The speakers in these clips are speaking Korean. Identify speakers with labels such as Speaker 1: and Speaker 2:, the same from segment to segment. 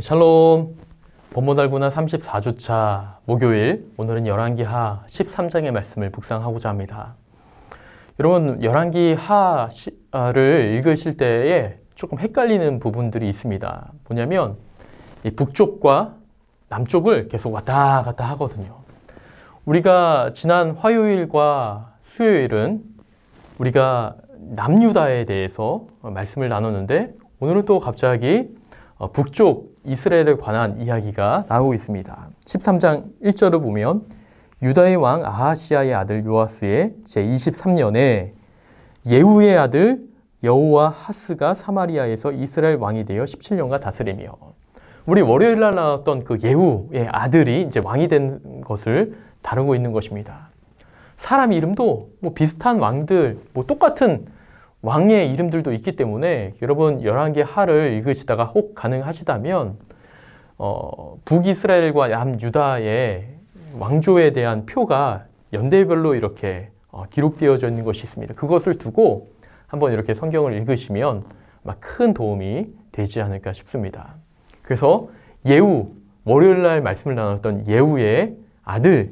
Speaker 1: 네, 샬롬 본모달구나 34주차 목요일 오늘은 열왕기하 13장의 말씀을 묵상하고자 합니다. 여러분 열왕기하를 읽으실 때에 조금 헷갈리는 부분들이 있습니다. 뭐냐면 북쪽과 남쪽을 계속 왔다 갔다 하거든요. 우리가 지난 화요일과 수요일은 우리가 남유다에 대해서 말씀을 나눴는데 오늘은 또 갑자기 어, 북쪽 이스라엘에 관한 이야기가 나오고 있습니다. 13장 1절을 보면 유다의 왕 아하시아의 아들 요아스의 제23년에 예후의 아들 여호와 하스가 사마리아에서 이스라엘 왕이 되어 17년간 다스리며 우리 월요일 날 나왔던 그 예후의 아들이 이제 왕이 된 것을 다루고 있는 것입니다. 사람 이름도 뭐 비슷한 왕들, 뭐 똑같은 왕의 이름들도 있기 때문에 여러분 11개 하를 읽으시다가 혹 가능하시다면 어, 북이스라엘과 남유다의 왕조에 대한 표가 연대별로 이렇게 어, 기록되어져 있는 것이 있습니다. 그것을 두고 한번 이렇게 성경을 읽으시면 큰 도움이 되지 않을까 싶습니다. 그래서 예우, 월요일날 말씀을 나눴던 예우의 아들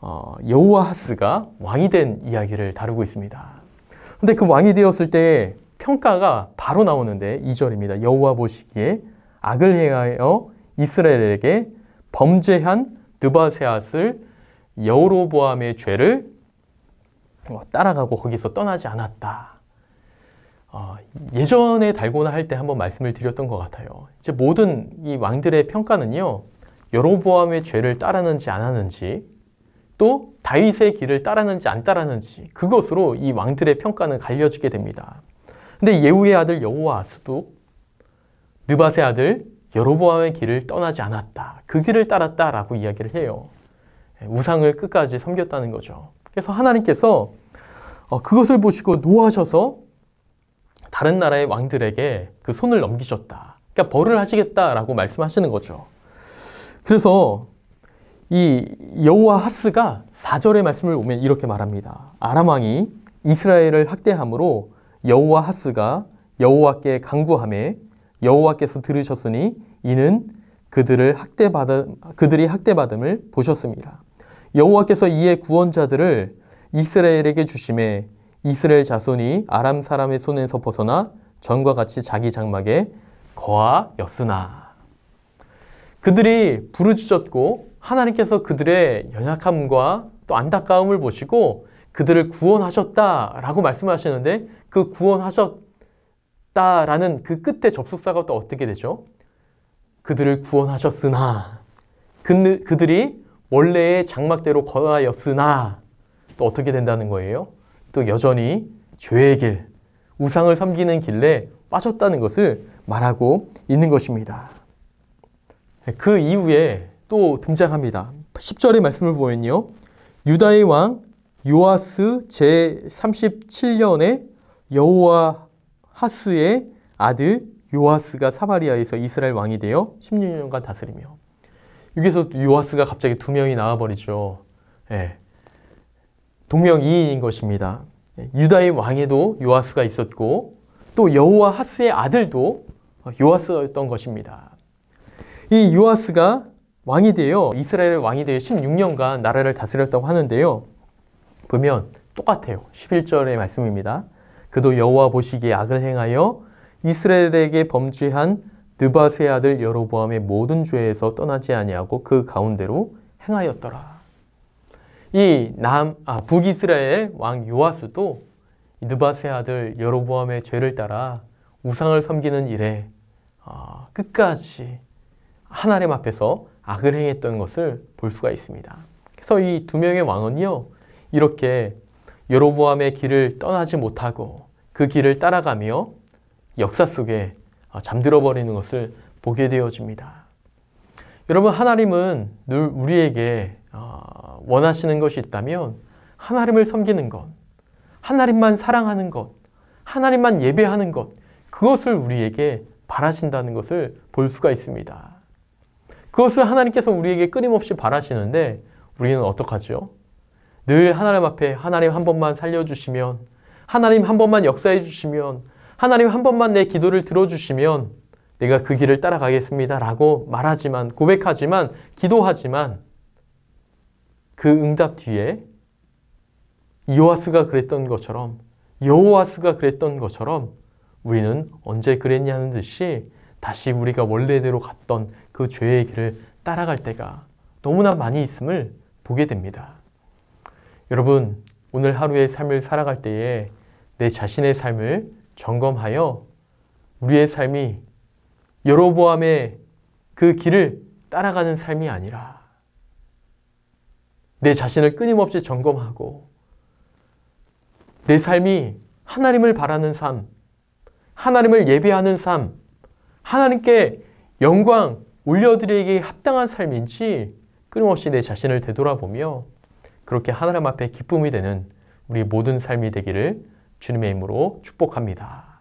Speaker 1: 어, 여호와하스가 왕이 된 이야기를 다루고 있습니다. 근데 그 왕이 되었을 때 평가가 바로 나오는데 2절입니다. 여호와 보시기에 악을 행하여 이스라엘에게 범죄한 느바세앗을 여로보암의 죄를 어, 따라가고 거기서 떠나지 않았다. 어, 예전에 달고나 할 때 한번 말씀을 드렸던 것 같아요. 이제 모든 이 왕들의 평가는요, 여로보암의 죄를 따르는지 안 하는지, 또 다윗의 길을 따라는지안따라는지 그것으로 이 왕들의 평가는 갈려지게 됩니다. 근데 예후의 아들 여호와스도 느밧의 아들 여로보암의 길을 떠나지 않았다. 그 길을 따랐다라고 이야기를 해요. 예, 우상을 끝까지 섬겼다는 거죠. 그래서 하나님께서 어, 그것을 보시고 노하셔서 다른 나라의 왕들에게 그 손을 넘기셨다. 그러니까 벌을 하시겠다라고 말씀하시는 거죠. 그래서 이 여호와 하스가 4절의 말씀을 보면 이렇게 말합니다. 아람 왕이 이스라엘을 학대함으로 여호와 하스가 여호와께 강구함에 여호와께서 들으셨으니 이는 그들을 학대받은 그들이 학대받음을 보셨습니다. 여호와께서 이에 구원자들을 이스라엘에게 주심에 이스라엘 자손이 아람 사람의 손에서 벗어나 전과 같이 자기 장막에 거하였으나 그들이 부르짖었고 하나님께서 그들의 연약함과 또 안타까움을 보시고 그들을 구원하셨다라고 말씀하시는데 그 구원하셨다라는 그 끝에 접속사가 또 어떻게 되죠? 그들을 구원하셨으나 그, 들이 원래의 장막대로 거하였으나 또 어떻게 된다는 거예요? 또 여전히 죄의 길, 우상을 섬기는 길에 빠졌다는 것을 말하고 있는 것입니다. 네, 그 이후에 또 등장합니다. 10절의 말씀을 보면요. 유다의 왕 요아스 제37년에 여호와 하스의 아들 요아스가 사마리아에서 이스라엘 왕이 되어 16년간 다스리며 여기서 요아스가 갑자기 두 명이 나와버리죠. 예. 동명이인인 것입니다. 예. 유다의 왕에도 요아스가 있었고 또 여호와 하스의 아들도 어, 요아스였던 것입니다. 이 요아스가 왕이 되어 이스라엘의 왕이 되어 16년간 나라를 다스렸다고 하는데요. 보면 똑같아요. 11절의 말씀입니다. 그도 여호와 보시기에 악을 행하여 이스라엘에게 범죄한 느바세 아들 여로보암의 모든 죄에서 떠나지 아니하고 그 가운데로 행하였더라. 이 남, 아, 북이스라엘 왕 요아스도 느바세 아들 여로보암의 죄를 따라 우상을 섬기는 일에 아, 끝까지 하나님 앞에서 악을 행했던 것을 볼 수가 있습니다. 그래서 이 두 명의 왕은요, 이렇게 여로보암의 길을 떠나지 못하고 그 길을 따라가며 역사 속에 어, 잠들어 버리는 것을 보게 되어집니다. 여러분 하나님은 늘 우리에게 어, 원하시는 것이 있다면 하나님을 섬기는 것, 하나님만 사랑하는 것, 하나님만 예배하는 것 그것을 우리에게 바라신다는 것을 볼 수가 있습니다. 그것을 하나님께서 우리에게 끊임없이 바라시는데 우리는 어떡하지요? 늘 하나님 앞에 하나님 한 번만 살려주시면 하나님 한 번만 역사해 주시면 하나님 한 번만 내 기도를 들어주시면 내가 그 길을 따라가겠습니다 라고 말하지만 고백하지만 기도하지만 그 응답 뒤에 이아스가 그랬던 것처럼 여호아스가 그랬던 것처럼 우리는 언제 그랬냐는 듯이 다시 우리가 원래대로 갔던 그 죄의 길을 따라갈 때가 너무나 많이 있음을 보게 됩니다. 여러분, 오늘 하루의 삶을 살아갈 때에 내 자신의 삶을 점검하여 우리의 삶이 여로보암의 그 길을 따라가는 삶이 아니라 내 자신을 끊임없이 점검하고 내 삶이 하나님을 바라는 삶, 하나님을 예배하는 삶, 하나님께 영광, 올려드리기 합당한 삶인지 끊임없이 내 자신을 되돌아보며 그렇게 하나님 앞에 기쁨이 되는 우리 모든 삶이 되기를 주님의 힘으로 축복합니다.